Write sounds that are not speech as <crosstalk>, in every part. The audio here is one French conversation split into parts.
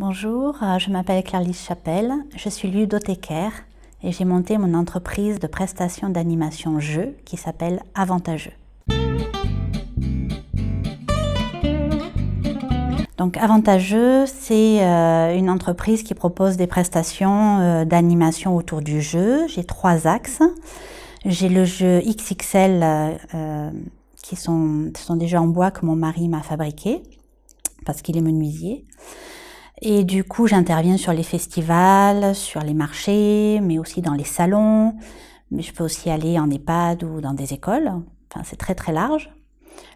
Bonjour, euh, je m'appelle Clarisse Chapelle, je suis ludothécaire et j'ai monté mon entreprise de prestation d'animation jeu qui s'appelle Avantageux. Donc Avantageux, c'est euh, une entreprise qui propose des prestations euh, d'animation autour du jeu. J'ai trois axes. J'ai le jeu XXL qui sont, sont en bois que mon mari m'a fabriqué parce qu'il est menuisier. Et du coup, j'interviens sur les festivals, sur les marchés, mais aussi dans les salons. Mais je peux aussi aller en EHPAD ou dans des écoles. Enfin, c'est très très large.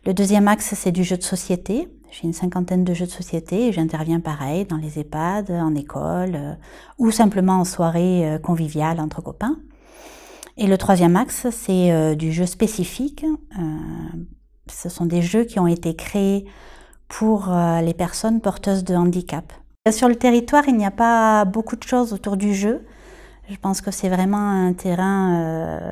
Le deuxième axe, c'est du jeu de société. J'ai une cinquantaine de jeux de société et j'interviens pareil dans les EHPAD, en école euh, ou simplement en soirée euh, conviviale entre copains. Et le troisième axe, c'est euh, du jeu spécifique. ce sont des jeux qui ont été créés pour les personnes porteuses de handicap. Sur le territoire, il n'y a pas beaucoup de choses autour du jeu. Je pense que c'est vraiment un terrain euh,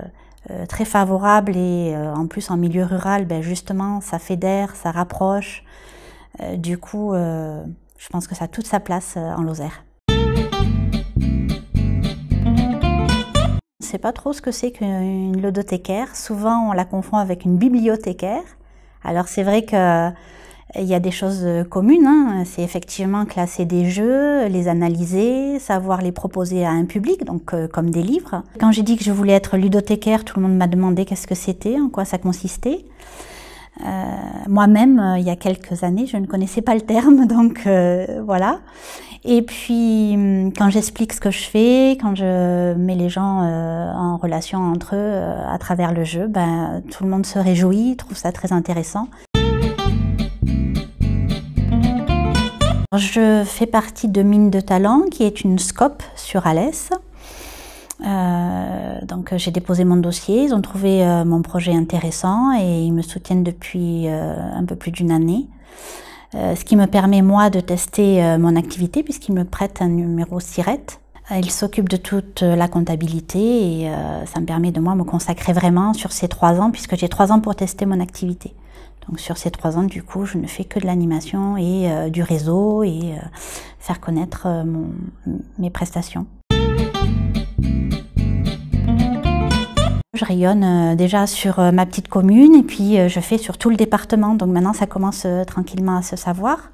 euh, très favorable et euh, en plus en milieu rural, ben, justement, ça fédère, ça rapproche. du coup, je pense que ça a toute sa place en Lozère. On ne sait pas trop ce que c'est qu'une lodothécaire. Souvent, on la confond avec une bibliothécaire. Alors c'est vrai que il y a des choses euh, communes, hein. c'est effectivement classer des jeux, les analyser, savoir les proposer à un public, donc euh, comme des livres. Quand j'ai dit que je voulais être ludothécaire, tout le monde m'a demandé qu'est-ce que c'était, en quoi ça consistait. Euh, Moi-même, euh, il y a quelques années, je ne connaissais pas le terme, <laughs> donc voilà. Et puis, hum, quand j'explique ce que je fais, quand je mets les gens en relation entre eux à travers le jeu, ben, tout le monde se réjouit, trouve ça très intéressant. Je fais partie de Mine de Talent, qui est une SCOP sur Alès. Euh, donc euh, j'ai déposé mon dossier, ils ont trouvé euh, mon projet intéressant et ils me soutiennent depuis euh, un peu plus d'une année. ce qui me permet moi de tester mon activité puisqu'ils me prêtent un numéro SIRET. Ils s'occupent de toute la comptabilité et ça me permet de moi me consacrer vraiment sur ces trois ans puisque j'ai trois ans pour tester mon activité. Donc sur ces trois ans, du coup, je ne fais que de l'animation et euh, du réseau et euh, faire connaître euh, mes prestations. Je rayonne déjà sur ma petite commune et puis je fais sur tout le département. Donc maintenant, ça commence tranquillement à se savoir.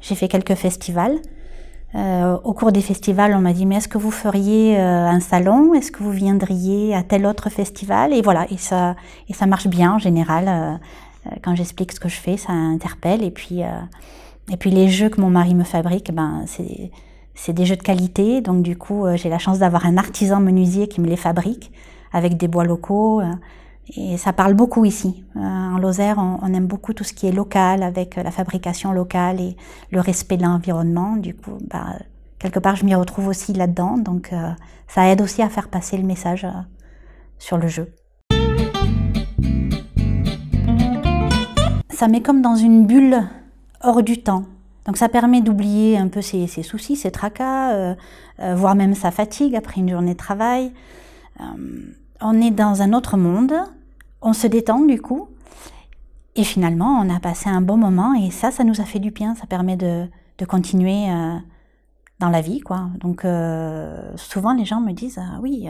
J'ai fait quelques festivals. au cours des festivals, on m'a dit mais est-ce que vous feriez un salon Est-ce que vous viendriez à tel autre festival Et voilà, et ça, et ça marche bien en général. Euh, quand j'explique ce que je fais, ça interpelle. Et puis, euh, et puis les jeux que mon mari me fabrique, ben, c'est des jeux de qualité. Donc du coup, euh, j'ai la chance d'avoir un artisan menuisier qui me les fabrique avec des bois locaux. et ça parle beaucoup ici. en Lozère, on, aime beaucoup tout ce qui est local, avec la fabrication locale et le respect de l'environnement. Du coup, ben, quelque part, je m'y retrouve aussi là-dedans. Donc, ça aide aussi à faire passer le message sur le jeu. ça met comme dans une bulle hors du temps. Donc ça permet d'oublier un peu ses, soucis, ses tracas, euh, euh, voire même sa fatigue après une journée de travail. Euh, on est dans un autre monde, on se détend du coup, et finalement on a passé un bon moment et ça, ça nous a fait du bien, ça permet de, de continuer dans la vie. quoi. Donc souvent les gens me disent, ah oui,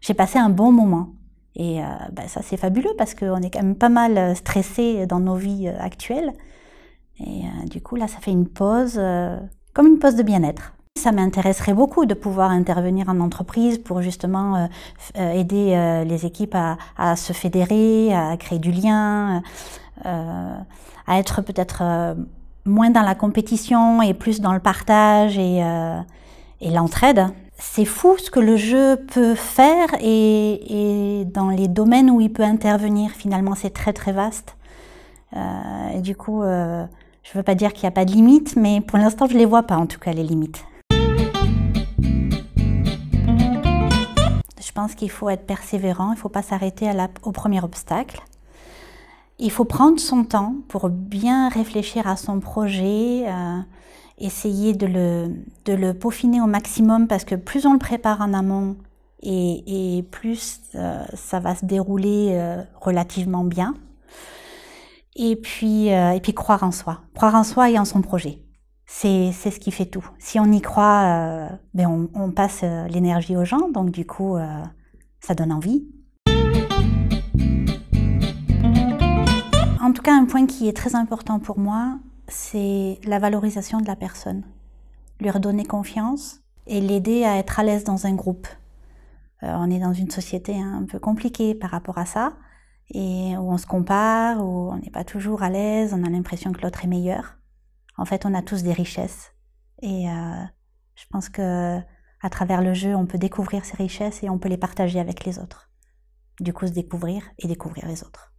j'ai passé un bon moment. Et euh, bah, ça, c'est fabuleux parce qu'on est quand même pas mal euh, stressé dans nos vies euh, actuelles. Et du coup, là, ça fait une pause, comme une pause de bien-être. Ça m'intéresserait beaucoup de pouvoir intervenir en entreprise pour justement aider les équipes à, à, se fédérer, à créer du lien, à être peut-être moins dans la compétition et plus dans le partage et, et l'entraide c'est fou ce que le jeu peut faire et, dans les domaines où il peut intervenir. Finalement, c'est très très vaste. Euh, et du coup, euh, je ne veux pas dire qu'il n'y a pas de limites, mais pour l'instant, je ne les vois pas en tout cas, les limites. Je pense qu'il faut être persévérant, il ne faut pas s'arrêter au premier obstacle. Il faut prendre son temps pour bien réfléchir à son projet. Euh, essayer de le, de le peaufiner au maximum parce que plus on le prépare en amont et, et plus euh, ça va se dérouler euh, relativement bien. Et puis, euh, et puis croire en soi, croire en soi et en son projet. C'est ce qui fait tout. Si on y croit, ben on, passe l'énergie aux gens, donc du coup, ça donne envie. En tout cas, un point qui est très important pour moi, c'est la valorisation de la personne. Lui redonner confiance et l'aider à être à l'aise dans un groupe. Euh, on est dans une société hein, un peu compliquée par rapport à ça, et où on se compare, où on n'est pas toujours à l'aise, on a l'impression que l'autre est meilleur. En fait, on a tous des richesses. Et euh, je pense que à travers le jeu, on peut découvrir ces richesses et on peut les partager avec les autres. Du coup, se découvrir et découvrir les autres.